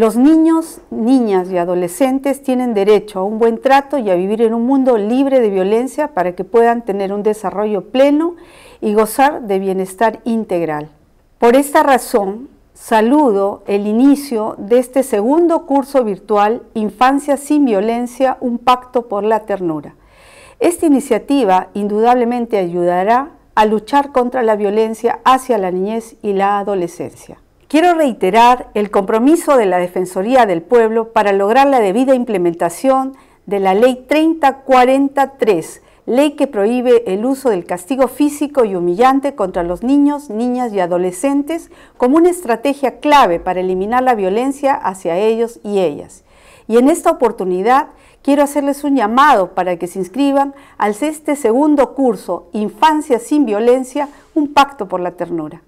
Los niños, niñas y adolescentes tienen derecho a un buen trato y a vivir en un mundo libre de violencia para que puedan tener un desarrollo pleno y gozar de bienestar integral. Por esta razón, saludo el inicio de este segundo curso virtual Infancia sin Violencia, un pacto por la ternura. Esta iniciativa indudablemente ayudará a luchar contra la violencia hacia la niñez y la adolescencia. Quiero reiterar el compromiso de la Defensoría del Pueblo para lograr la debida implementación de la Ley 3043, ley que prohíbe el uso del castigo físico y humillante contra los niños, niñas y adolescentes como una estrategia clave para eliminar la violencia hacia ellos y ellas. Y en esta oportunidad quiero hacerles un llamado para que se inscriban al este segundo curso Infancia sin Violencia, un pacto por la ternura.